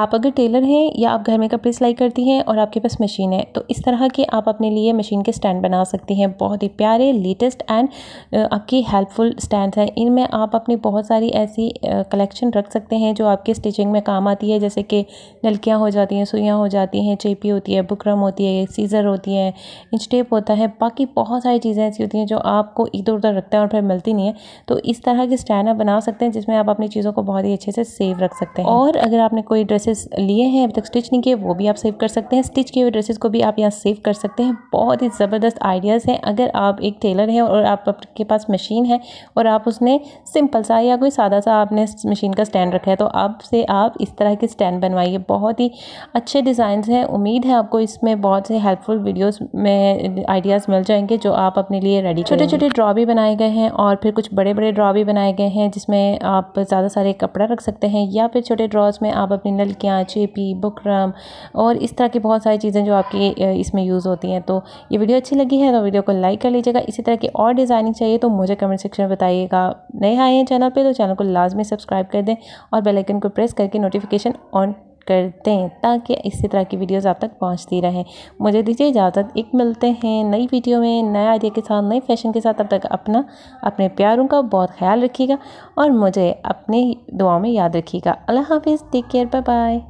आप अगर टेलर हैं या आप घर में कपड़े सिलाई करती हैं और आपके पास मशीन है तो इस तरह के आप अपने लिए मशीन के स्टैंड बना सकती हैं बहुत ही प्यारे लेटेस्ट एंड आपकी हेल्पफुल स्टैंड हैं इनमें आप अपनी बहुत सारी ऐसी कलेक्शन रख सकते हैं जो आपके स्टिचिंग में काम आती है जैसे कि नलकियाँ हो जाती हैं सुइयाँ हो जाती हैं चेपी होती है बुकरम होती है सीज़र होती है इंच टेप होता है बाकी बहुत सारी चीज़ें ऐसी होती हैं जो आपको इधर उधर रखते हैं और फिर मिलती नहीं है तो इस तरह के स्टैंड आप बना सकते हैं जिसमें आप अपनी चीज़ों को बहुत ही अच्छे से सेव रख सकते हैं और अगर आपने कोई ड्रेस ड्रेसेस लिए हैं अब तक स्टिच नहीं किए वो भी आप सेव कर सकते हैं स्टिच किए हुए ड्रेसेस को भी आप यहाँ सेव कर सकते हैं बहुत ही ज़बरदस्त आइडियाज़ हैं अगर आप एक टेलर हैं और आप आपके पास मशीन है और आप उसने सिंपल सा या कोई सादा सा आपने मशीन का स्टैंड रखा है तो अब से आप इस तरह के स्टैंड बनवाइए बहुत ही अच्छे डिज़ाइन हैं उम्मीद है आपको इसमें बहुत से हेल्पफुल वीडियोज़ में आइडियाज़ मिल जाएंगे जो आप अपने लिए रेडी छोटे छोटे ड्रॉ भी बनाए गए हैं और फिर कुछ बड़े बड़े ड्रॉ भी बनाए गए हैं जिसमें आप ज़्यादा सारे कपड़ा रख सकते हैं या फिर छोटे ड्रॉज में आप अपनी नल टिल्कियाँ चेपी बुकरम और इस तरह की बहुत सारी चीज़ें जो आपकी इसमें यूज़ होती हैं तो ये वीडियो अच्छी लगी है तो वीडियो को लाइक कर लीजिएगा इसी तरह की और डिज़ाइनिंग चाहिए तो मुझे कमेंट सेक्शन में बताइएगा नए आए हैं चैनल पर तो चैनल को लाजमी सब्सक्राइब कर दें और बेलाइकन को प्रेस करके नोटिफिकेशन ऑन कर दें ताकि इसी तरह की वीडियोस आप तक पहुंचती रहे मुझे दीजिए इजाज़त एक मिलते हैं नई वीडियो में नए आइडिया के साथ नए फैशन के साथ अब तक अपना अपने प्यारों का बहुत ख्याल रखिएगा और मुझे अपने दुआ में याद रखिएगा अल्लाह हाफिज़ टेक केयर बाय बाय